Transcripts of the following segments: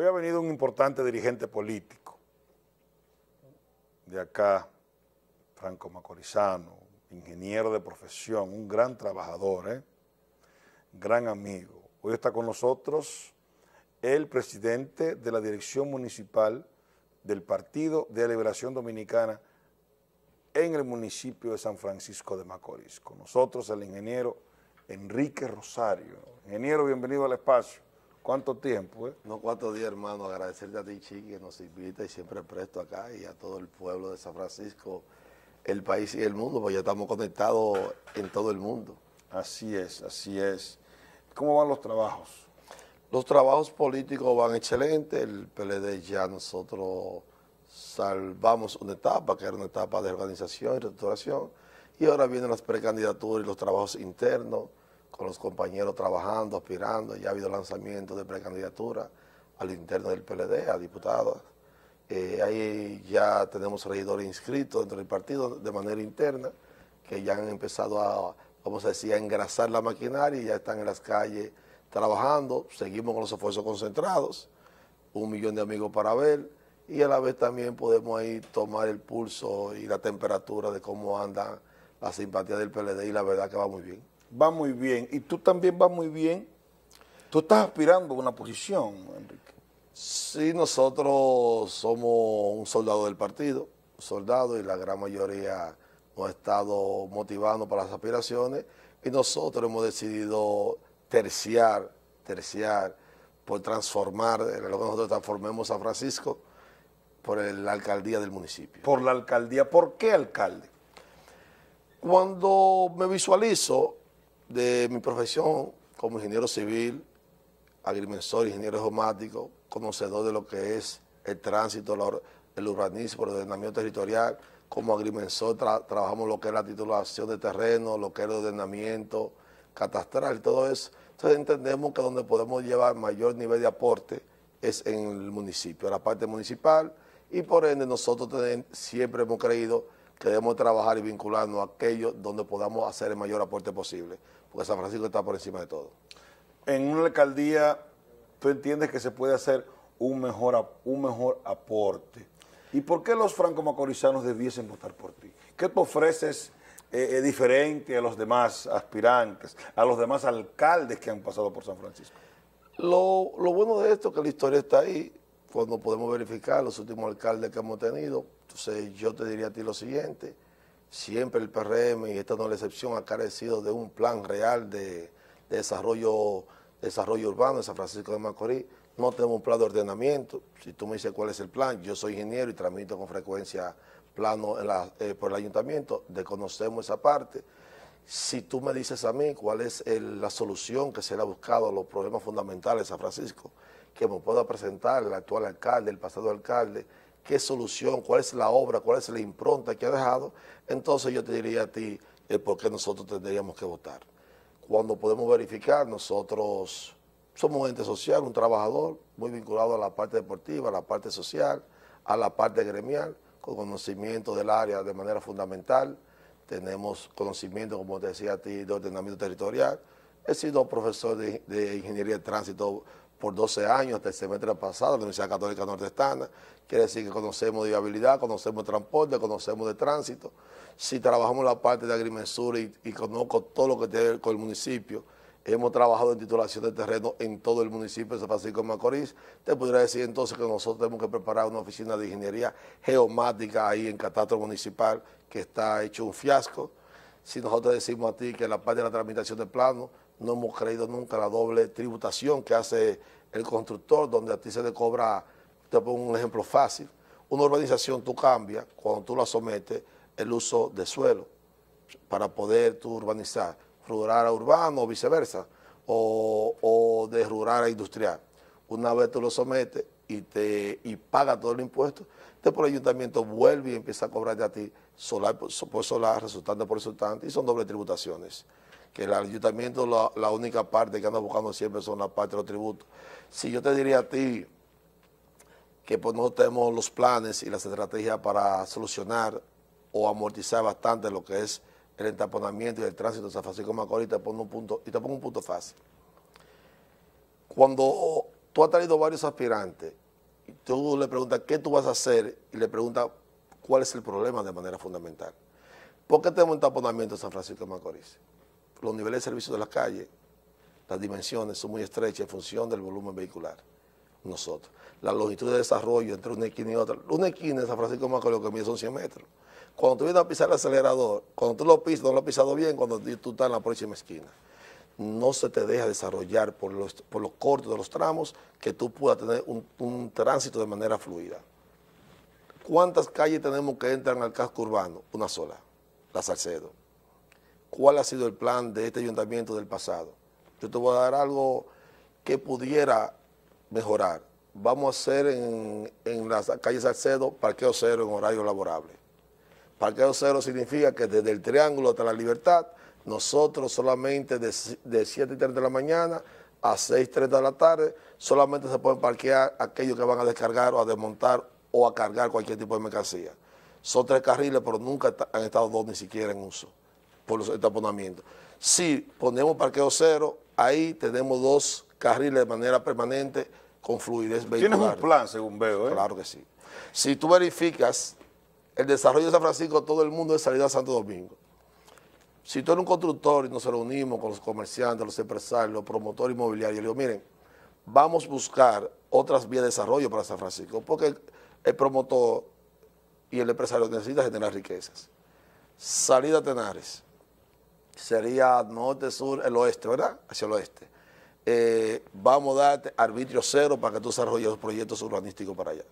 Hoy ha venido un importante dirigente político de acá, Franco Macorizano, ingeniero de profesión, un gran trabajador, ¿eh? gran amigo. Hoy está con nosotros el presidente de la dirección municipal del Partido de Liberación Dominicana en el municipio de San Francisco de Macorís. Con nosotros el ingeniero Enrique Rosario. Ingeniero, bienvenido al espacio. ¿Cuánto tiempo? Eh? No, cuatro días, hermano. Agradecerte a ti, Chiqui, que nos invita y siempre presto acá y a todo el pueblo de San Francisco, el país y el mundo, porque ya estamos conectados en todo el mundo. Así es, así es. ¿Cómo van los trabajos? Los trabajos políticos van excelentes. El PLD ya nosotros salvamos una etapa, que era una etapa de organización y restauración. Y ahora vienen las precandidaturas y los trabajos internos con los compañeros trabajando, aspirando, ya ha habido lanzamiento de precandidatura al interno del PLD, a diputados. Eh, ahí ya tenemos regidores inscritos dentro del partido de manera interna, que ya han empezado a, vamos a decir, a engrasar la maquinaria y ya están en las calles trabajando. Seguimos con los esfuerzos concentrados, un millón de amigos para ver, y a la vez también podemos ahí tomar el pulso y la temperatura de cómo anda la simpatía del PLD y la verdad que va muy bien va muy bien y tú también vas muy bien, tú estás aspirando a una posición, Enrique. Sí, nosotros somos un soldado del partido, soldado, y la gran mayoría nos ha estado motivando para las aspiraciones, y nosotros hemos decidido terciar, terciar, por transformar, lo que nosotros transformemos a Francisco, por la alcaldía del municipio. Por la alcaldía, ¿por qué alcalde? Cuando me visualizo de mi profesión como ingeniero civil, agrimensor, ingeniero geomático, conocedor de lo que es el tránsito, el urbanismo, el ordenamiento territorial. Como agrimensor trabajamos lo que es la titulación de terreno, lo que es el ordenamiento catastral, todo eso. Entonces entendemos que donde podemos llevar mayor nivel de aporte es en el municipio, en la parte municipal, y por ende nosotros siempre hemos creído que debemos trabajar y vincularnos a aquello donde podamos hacer el mayor aporte posible, porque San Francisco está por encima de todo. En una alcaldía, ¿tú entiendes que se puede hacer un mejor, un mejor aporte? ¿Y por qué los franco-macorizanos debiesen votar por ti? ¿Qué te ofreces eh, eh, diferente a los demás aspirantes, a los demás alcaldes que han pasado por San Francisco? Lo, lo bueno de esto es que la historia está ahí, cuando podemos verificar los últimos alcaldes que hemos tenido, entonces yo te diría a ti lo siguiente, siempre el PRM, y esta no es la excepción, ha carecido de un plan real de, desarrollo, desarrollo urbano en San Francisco de Macorís, no tenemos un plan de ordenamiento, si tú me dices cuál es el plan, yo soy ingeniero y transmito con frecuencia planos eh, por el ayuntamiento, desconocemos esa parte, si tú me dices a mí cuál es la solución que se le ha buscado a los problemas fundamentales de San Francisco, que me pueda presentar el actual alcalde, el pasado alcalde, qué solución, cuál es la obra, cuál es la impronta que ha dejado, entonces yo te diría a ti el por qué nosotros tendríamos que votar. Cuando podemos verificar, nosotros somos un ente social, un trabajador muy vinculado a la parte deportiva, a la parte social, a la parte gremial, con conocimiento del área de manera fundamental. Tenemos conocimiento, como te decía a ti, de ordenamiento territorial. He sido profesor de, de ingeniería de tránsito por 12 años hasta el semestre pasado, la Universidad Católica Nordestana. Quiere decir que conocemos de viabilidad, conocemos de transporte, conocemos de tránsito. Si trabajamos la parte de agrimensura y, conozco todo lo que tiene con el municipio, hemos trabajado en titulación de terreno en todo el municipio de San Francisco de Macorís. Te podría decir entonces que nosotros tenemos que preparar una oficina de ingeniería geomática ahí en Catastro Municipal, que está hecho un fiasco. Si nosotros decimos a ti que la parte de la tramitación de planos, no hemos creído nunca la doble tributación que hace el constructor, donde a ti se le cobra, te pongo un ejemplo fácil, una urbanización tú cambias cuando tú la sometes el uso de suelo para poder tú urbanizar, rural a urbano o viceversa, o, de rural a industrial. Una vez tú lo sometes y, te, paga todo el impuesto, entonces por el ayuntamiento vuelve y empieza a cobrar a ti solar por, por solar, resultante por resultante, y son doble tributaciones que el ayuntamiento la, la única parte que anda buscando siempre son la parte de los tributos. Si yo te diría a ti que pues no tenemos los planes y las estrategias para solucionar o amortizar bastante lo que es el entaponamiento y el tránsito de San Francisco Macorís, te pongo un punto, y te pongo un punto fácil. Cuando tú has traído varios aspirantes, y tú le preguntas qué tú vas a hacer y le preguntas cuál es el problema de manera fundamental. ¿Por qué tenemos entaponamiento en San Francisco de Macorís? los niveles de servicio de la calle, las dimensiones son muy estrechas en función del volumen vehicular. Nosotros. La longitud de desarrollo entre una esquina y otra. Una esquina en San Francisco de Macorís lo que mide son 100 metros. Cuando tú vienes a pisar el acelerador, cuando tú lo pisas, no lo has pisado bien, cuando tú estás en la próxima esquina. No se te deja desarrollar por los, por cortos de los tramos que tú puedas tener un, un tránsito de manera fluida. ¿Cuántas calles tenemos que entran al casco urbano? Una sola, la Salcedo cuál ha sido el plan de este ayuntamiento del pasado. Yo te voy a dar algo que pudiera mejorar. Vamos a hacer en, en calles calle Salcedo parqueo cero en horario laborable. Parqueo cero significa que desde el Triángulo hasta la Libertad, nosotros solamente de, 7 y 3 de la mañana a 6 y de la tarde, solamente se pueden parquear aquellos que van a descargar o a desmontar o a cargar cualquier tipo de mercancía. Son tres carriles, pero nunca han estado dos ni siquiera en uso por los taponamientos Si ponemos parqueo cero, ahí tenemos dos carriles de manera permanente con fluidez vehicular. Tienes un plan, según veo, ¿eh? Claro que sí. Si tú verificas el desarrollo de San Francisco, todo el mundo es salida a Santo Domingo. Si tú eres un constructor y nos reunimos con los comerciantes, los empresarios, los promotores inmobiliarios, yo digo, miren, vamos a buscar otras vías de desarrollo para San Francisco, porque el promotor y el empresario necesita generar riquezas. Salida a Tenares sería norte, sur, el oeste, ¿verdad? Hacia el oeste. Eh, vamos a darte arbitrio cero para que tú desarrolles proyectos urbanísticos para allá.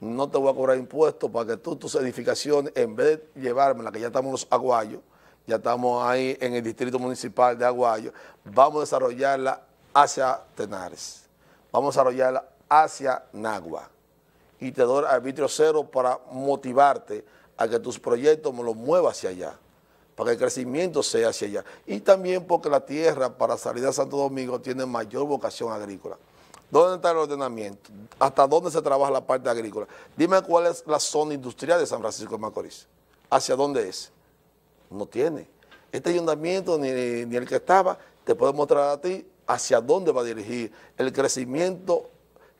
No te voy a cobrar impuestos para que tú tus edificaciones, en vez de llevarme la que ya estamos en los aguayos, ya estamos ahí en el distrito municipal de Aguayo, vamos a desarrollarla hacia Tenares, vamos a desarrollarla hacia Nagua y te doy arbitrio cero para motivarte a que tus proyectos me los muevas hacia allá para que el crecimiento sea hacia allá. Y también porque la tierra para salir a Santo Domingo tiene mayor vocación agrícola. ¿Dónde está el ordenamiento? ¿Hasta dónde se trabaja la parte agrícola? Dime cuál es la zona industrial de San Francisco de Macorís. ¿Hacia dónde es? No tiene. Este ayuntamiento, ni, el que estaba, te puede mostrar a ti hacia dónde va a dirigir el crecimiento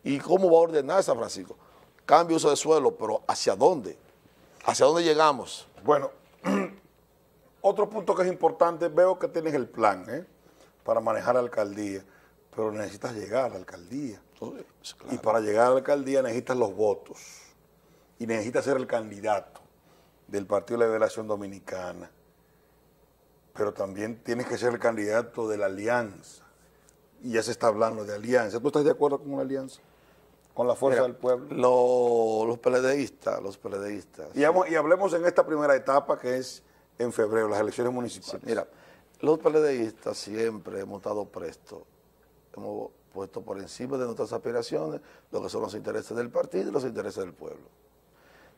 y cómo va a ordenar San Francisco. Cambio uso de suelo, pero ¿hacia dónde? ¿Hacia dónde llegamos? Bueno, otro punto que es importante, veo que tienes el plan ¿eh? para manejar la alcaldía, pero necesitas llegar a la alcaldía. Pues y para llegar a la alcaldía necesitas los votos y necesitas ser el candidato del Partido de Liberación Dominicana, pero también tienes que ser el candidato de la alianza. Y ya se está hablando de alianza. ¿Tú estás de acuerdo con una alianza? con la fuerza del pueblo. los peledeístas, los peledeístas. y, hablemos en esta primera etapa que es en febrero, las elecciones municipales. mira, los PLDistas siempre hemos estado prestos, hemos puesto por encima de nuestras aspiraciones lo que son los intereses del partido y los intereses del pueblo.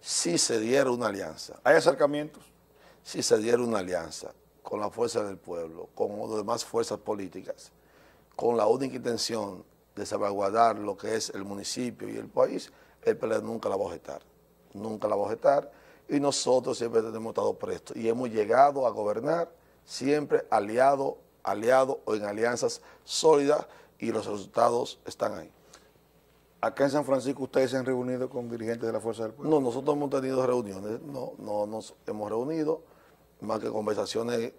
Si se diera una alianza. ¿Hay acercamientos? Si se diera una alianza con la fuerza del pueblo, con las demás fuerzas políticas, con la única intención de salvaguardar lo que es el municipio y el país, el PLD nunca la va a objetar. Nunca la va a objetar y nosotros siempre hemos estado prestos y hemos llegado a gobernar siempre aliado, aliado o en alianzas sólidas y los resultados están ahí. ¿Acá en San Francisco ustedes se han reunido con dirigentes de la Fuerza del Pueblo? No, nosotros hemos tenido reuniones, no, no nos hemos reunido, más que conversaciones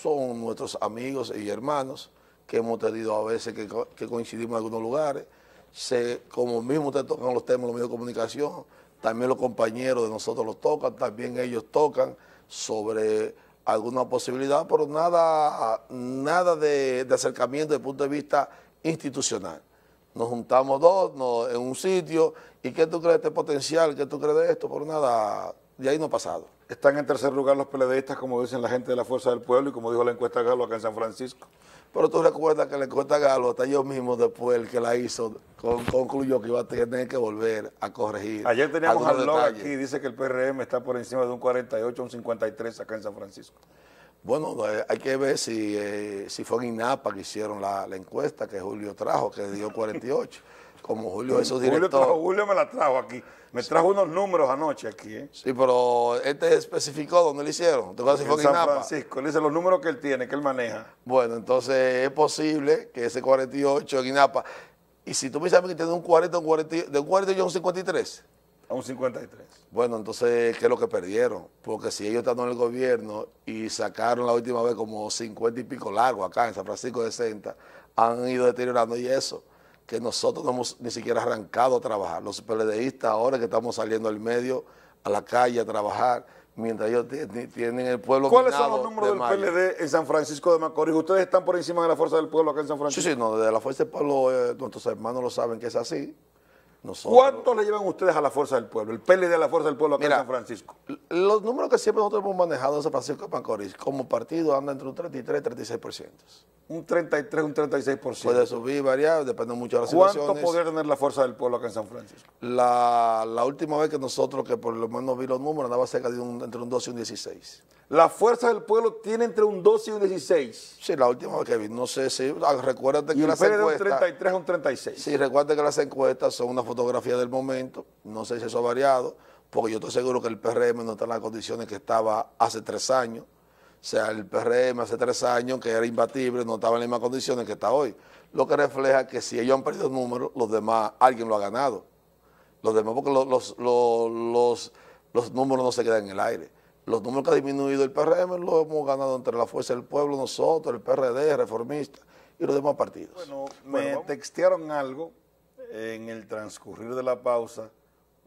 son nuestros amigos y hermanos que hemos tenido a veces que, coincidimos en algunos lugares, se, como mismo ustedes tocan los temas, los medios de comunicación, también los compañeros de nosotros los tocan, también ellos tocan sobre alguna posibilidad, pero nada, nada de, acercamiento desde el punto de vista institucional. Nos juntamos dos en un sitio, ¿y qué tú crees de este potencial? ¿Qué tú crees de esto? Pero nada, de ahí no ha pasado. Están en tercer lugar los PLDistas, como dicen la gente de la Fuerza del Pueblo y como dijo la encuesta Galo acá en San Francisco. Pero tú recuerdas que la encuesta Galo, hasta yo mismo después, el que la hizo, concluyó que iba a tener que volver a corregir. Ayer teníamos un blog aquí, dice que el PRM está por encima de un 48, un 53 acá en San Francisco. Bueno, eh, hay que ver si, eh, si fue en INAPA que hicieron la, la encuesta que Julio trajo, que dio 48. Como Julio, esos es Julio, me la trajo aquí. Me trajo unos números anoche aquí. ¿eh? Sí, pero este especificó dónde lo hicieron. ¿Te en San Francisco. Él dice los números que él tiene, que él maneja. Bueno, entonces es posible que ese 48 en Inapa Y si tú me dices que tiene un 40, un 40, de un a un 53. A un 53. Bueno, entonces, ¿qué es lo que perdieron? Porque si ellos están en el gobierno y sacaron la última vez como 50 y pico largo acá en San Francisco de 60, han ido deteriorando y eso que nosotros no hemos ni siquiera arrancado a trabajar. Los PLDistas ahora que estamos saliendo al medio, a la calle a trabajar, mientras ellos tienen el pueblo ¿Cuáles son los números del PLD en San Francisco de Macorís? ¿Ustedes están por encima de la Fuerza del Pueblo acá en San Francisco? Sí, sí, no, de la Fuerza del Pueblo eh, nuestros hermanos lo saben que es así. ¿Cuánto le llevan ustedes a la Fuerza del Pueblo, el PLD de la Fuerza del Pueblo acá en San Francisco? Los números que siempre nosotros hemos manejado en San Francisco de Macorís como partido anda entre un 33 y 36%. Un 33, un 36%. Puede subir, variar, depende mucho de las situaciones ¿Cuánto podría tener la Fuerza del Pueblo acá en San Francisco? La, última vez que nosotros, que por lo menos vi los números, andaba cerca de un, entre un 12 y un 16. ¿La Fuerza del Pueblo tiene entre un 12 y un 16? Sí, la última vez que vi. No sé si... Ah, que recuérdate que y las de un 33 un 36. Sí, recuerda que las encuestas son una fotografía del momento, no sé si eso ha variado, porque yo estoy seguro que el PRM no está en las condiciones que estaba hace tres años. O sea, el PRM hace tres años, que era imbatible, no estaba en las mismas condiciones que está hoy. Lo que refleja que si ellos han perdido el número, los demás, alguien lo ha ganado. Los demás, porque los, los, números no se quedan en el aire. Los números que ha disminuido el PRM lo hemos ganado entre la fuerza del pueblo, nosotros, el PRD, reformista y los demás partidos. Bueno, me textearon algo en el transcurrir de la pausa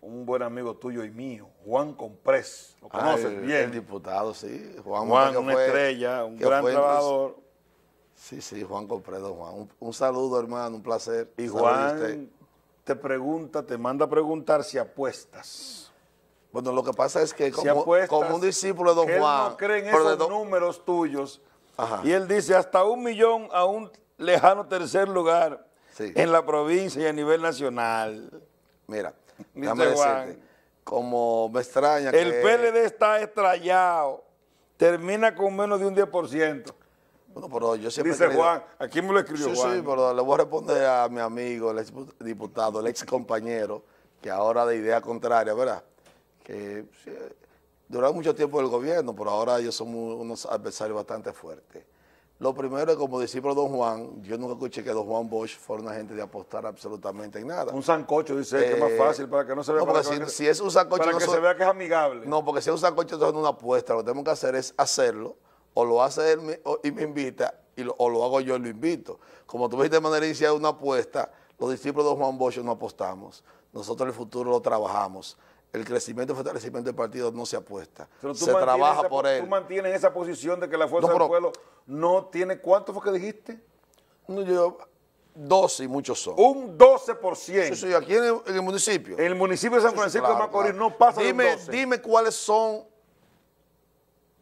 un buen amigo tuyo y mío, Juan Comprés. Lo ah, conoces bien. El diputado, sí. Juan, una estrella, un gran trabajador. Sí, sí, Juan Comprés, don Juan. Un, saludo, hermano, un placer. Y Juan te pregunta, te manda a preguntar si apuestas. Bueno, lo que pasa es que como, como un discípulo de don Juan... Él no esos números tuyos. Y él dice hasta un millón a un lejano tercer lugar en la provincia y a nivel nacional. Mira, como me extraña El PLD está estrellado, termina con menos de un 10%. Bueno, pero yo siempre Dice Juan, aquí me lo escribió Juan. Sí, sí, pero le voy a responder a mi amigo, el ex diputado, el ex compañero, que ahora de idea contraria, ¿verdad? Que duró mucho tiempo el gobierno, pero ahora ellos son unos adversarios bastante fuertes. Lo primero, es como discípulo de Don Juan, yo nunca escuché que Don Juan Bosch fuera una gente de apostar absolutamente en nada. Un sancocho, dice, que es más eh, fácil para que no se vea. que, es que se vea que es amigable. No, porque si es un sancocho, entonces una apuesta. Lo que tenemos que hacer es hacerlo, o lo hace él y me invita, o lo hago yo y lo invito. Como tú viste de manera inicial una apuesta, los discípulos de Don Juan Bosch no apostamos. Nosotros el futuro lo trabajamos el crecimiento y fortalecimiento del partido no se apuesta. se trabaja por él. Tú mantienes esa posición de que la fuerza del pueblo no tiene. ¿Cuánto fue que dijiste? No, yo. 12 y muchos son. Un 12%. Sí, aquí en el, municipio. En el municipio de San Francisco de Macorís no pasa dime, 12. Dime cuáles son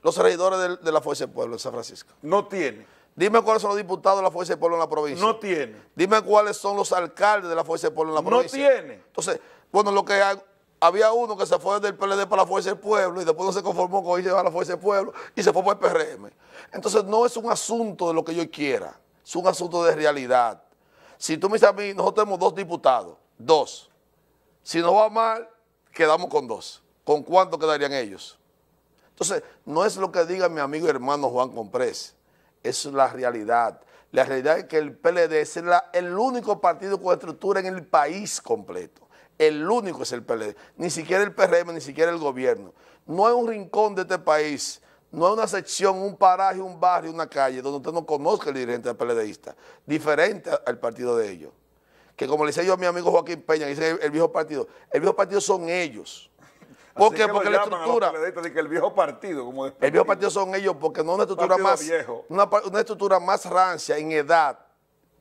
los regidores de, la Fuerza del Pueblo en San Francisco. No tiene. Dime cuáles son los diputados de la Fuerza del Pueblo en la provincia. No tiene. Dime cuáles son los alcaldes de la Fuerza del Pueblo en la provincia. No tiene. Entonces, bueno, lo que hago... Había uno que se fue del PLD para la Fuerza del Pueblo y después no se conformó con irse a la Fuerza del Pueblo y se fue para el PRM. Entonces no es un asunto de lo que yo quiera, es un asunto de realidad. Si tú me dices a mí, nosotros tenemos dos diputados, dos. Si no va mal, quedamos con dos. ¿Con cuánto quedarían ellos? Entonces, no es lo que diga mi amigo y hermano Juan Comprés, es la realidad. La realidad es que el PLD es el único partido con estructura en el país completo. El único es el PLD. Ni siquiera el PRM, ni siquiera el gobierno. No hay un rincón de este país, no hay una sección, un paraje, un barrio, una calle donde usted no conozca el dirigente del PLDista, diferente al partido de ellos. Que como le decía yo a mi amigo Joaquín Peña, dice el viejo partido, el viejo partido son ellos. ¿Por Porque la estructura. que el viejo partido, como el viejo partido son ellos, porque no una estructura más. Viejo. Una, una estructura más rancia en edad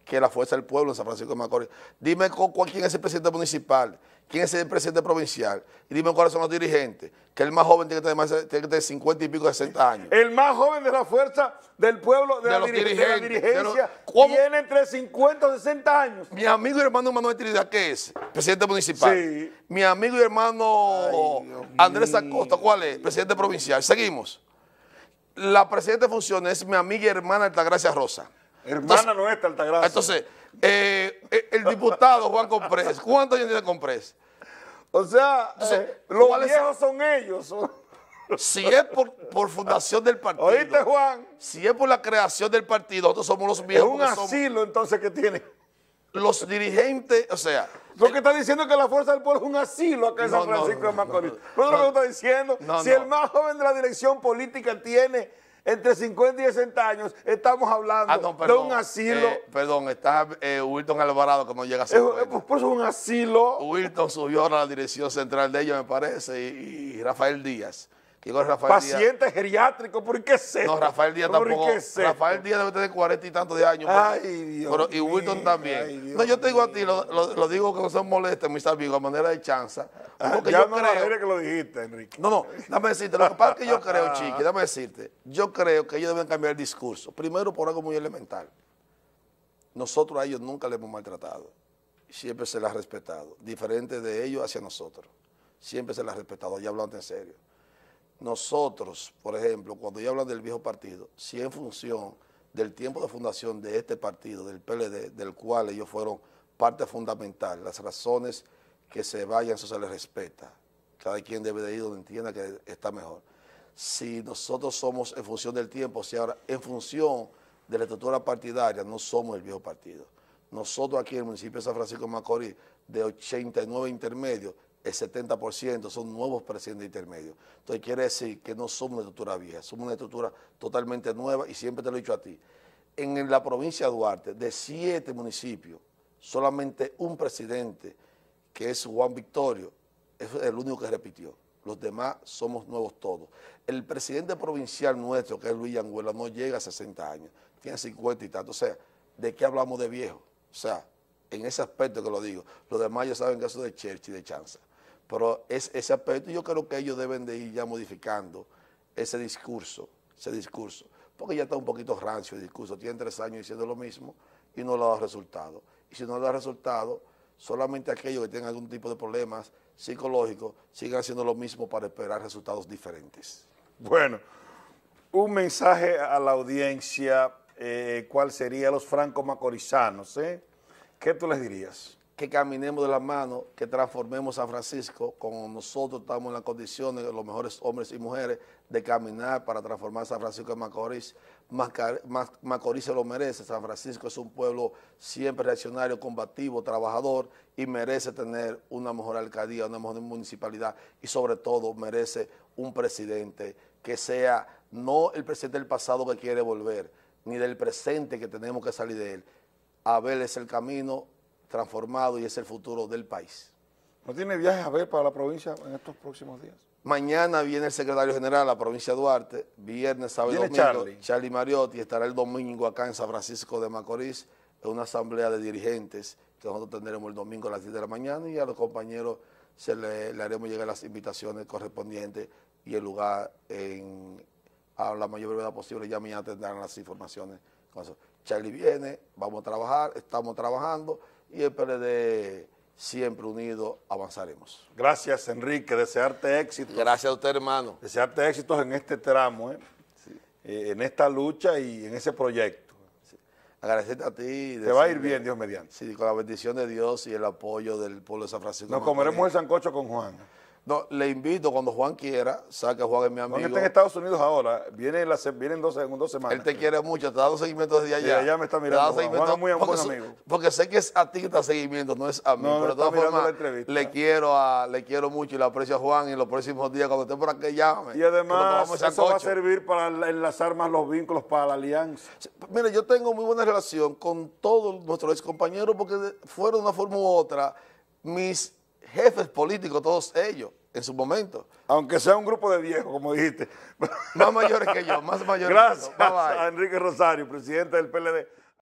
que la fuerza del pueblo en San Francisco de Macorís. Dime quién es el presidente municipal, quién es el presidente provincial, y dime cuáles son los dirigentes, que el más joven tiene que tener, 50 y pico, de 60 años. El más joven de la fuerza del pueblo, de, la, los dirigencia, tiene entre 50 y 60 años. Mi amigo y hermano Manuel Trinidad, ¿qué es? Presidente municipal. Sí. Mi amigo y hermano Andrés Acosta, ¿cuál es? Presidente provincial. Seguimos. La presidenta de funciones es mi amiga y hermana Altagracia Rosa. Hermana nuestra, Altagracia. Entonces, eh, eh, el diputado Juan Comprés, ¿cuántos años tiene Comprés? O sea, eh, los viejos son ellos. Si es por, fundación del partido. ¿Oíste, Juan? Si es por la creación del partido, nosotros somos los viejos. Es un asilo, entonces, que tiene? Los dirigentes, o sea, lo que está diciendo que la fuerza del pueblo es un asilo acá en San Francisco de Macorís. lo que está diciendo. si el más joven de la dirección política tiene entre 50 y 60 años, estamos hablando ah, de un asilo. Eh, perdón, está eh, Wilton Alvarado que no llega a ser. Por pues, es un asilo. Wilton subió a la dirección central de ellos, me parece, y Rafael Díaz. Paciente geriátrico, ¿por qué sé? No, Rafael Díaz tampoco. Rafael Díaz debe tener cuarenta y tantos de años. Ay, Dios y Wilton también. no, yo te digo a ti, lo, digo que no son molestos, mis amigos, a manera de chanza. Ah, Porque ya yo no que lo dijiste, Enrique. No, no, dame decirte. Lo que pasa es que yo creo, chiqui, dame decirte. Yo creo que ellos deben cambiar el discurso. Primero, por algo muy elemental. Nosotros a ellos nunca les hemos maltratado. Siempre se les ha respetado. Diferente de ellos hacia nosotros. Siempre se les ha respetado. Ya hablando en serio. Nosotros, por ejemplo, cuando yo hablan del viejo partido, si en función del tiempo de fundación de este partido, del PLD, del cual ellos fueron parte fundamental, las razones que se vayan, eso se les respeta. Cada quien debe de ir donde entienda que está mejor. Si nosotros somos en función del tiempo, si ahora en función de la estructura partidaria, no somos el viejo partido. Nosotros aquí en el municipio de San Francisco de Macorís, de 89 intermedios, el 70% son nuevos presidentes intermedios. Entonces quiere decir que no somos una estructura vieja, somos una estructura totalmente nueva y siempre te lo he dicho a ti. En la provincia de Duarte, de siete municipios, solamente un presidente, que es Juan Victorio, es el único que repitió. Los demás somos nuevos todos. El presidente provincial nuestro, que es Luis Anguela, no llega a 60 años, tiene 50 y tanto. O sea, ¿de qué hablamos de viejo? O sea, en ese aspecto que lo digo, los demás ya saben que eso de Church y de Chanza. Pero es, ese aspecto yo creo que ellos deben de ir ya modificando ese discurso, ese discurso. Porque ya está un poquito rancio el discurso, tienen tres años diciendo lo mismo y no le da resultado. Y si no le da resultado, solamente aquellos que tienen algún tipo de problemas psicológicos sigan haciendo lo mismo para esperar resultados diferentes. Bueno, un mensaje a la audiencia, eh, ¿cuál sería los franco macorizanos? ¿eh? ¿Qué tú les dirías? que caminemos de la mano, que transformemos San Francisco, como nosotros estamos en las condiciones, los mejores hombres y mujeres, de caminar para transformar San Francisco de Macorís. Macorís se lo merece, San Francisco es un pueblo siempre reaccionario, combativo, trabajador y merece tener una mejor alcaldía, una mejor municipalidad y sobre todo merece un presidente que sea no el presidente del pasado que quiere volver, ni del presente que tenemos que salir de él. Abel es el camino, transformado y es el futuro del país. ¿No tiene viajes a ver para la provincia en estos próximos días? Mañana viene el secretario general a la provincia de Duarte, viernes, sábado y domingo, Charlie? Mariotti estará el domingo acá en San Francisco de Macorís en una asamblea de dirigentes que nosotros tendremos el domingo a las 10 de la mañana y a los compañeros se le, haremos llegar las invitaciones correspondientes y el lugar en, a la mayor brevedad posible. Ya mañana tendrán las informaciones. Charlie viene, vamos a trabajar, estamos trabajando y el PLD siempre unido avanzaremos. Gracias, Enrique. Desearte éxito. Gracias a usted, hermano. Desearte éxitos en este tramo, ¿eh? Eh, en esta lucha y en ese proyecto. Agradecerte a ti. Te va a ir bien, Dios mediante. Sí, con la bendición de Dios y el apoyo del pueblo de San Francisco. Nos comeremos el sancocho con Juan le invito cuando Juan quiera, saca Juan es mi amigo. Juan está en Estados Unidos ahora, viene, en, dos, semanas. Él te quiere mucho, te ha dado seguimiento desde allá. Ya allá me está mirando. Juan. es muy buen amigo. Porque sé que es a ti que está seguimiento, no es a mí. pero de todas formas, le quiero, le quiero mucho y le aprecio a Juan y los próximos días cuando esté por aquí llame. Y además, eso va a servir para enlazar más los vínculos para la alianza. Mire, yo tengo muy buena relación con todos nuestros ex compañeros porque fueron de una forma u otra mis jefes políticos, todos ellos, en su momento. Aunque sea un grupo de viejos, como dijiste. Más mayores que yo, más mayores que yo. Enrique Rosario, presidente del PLD.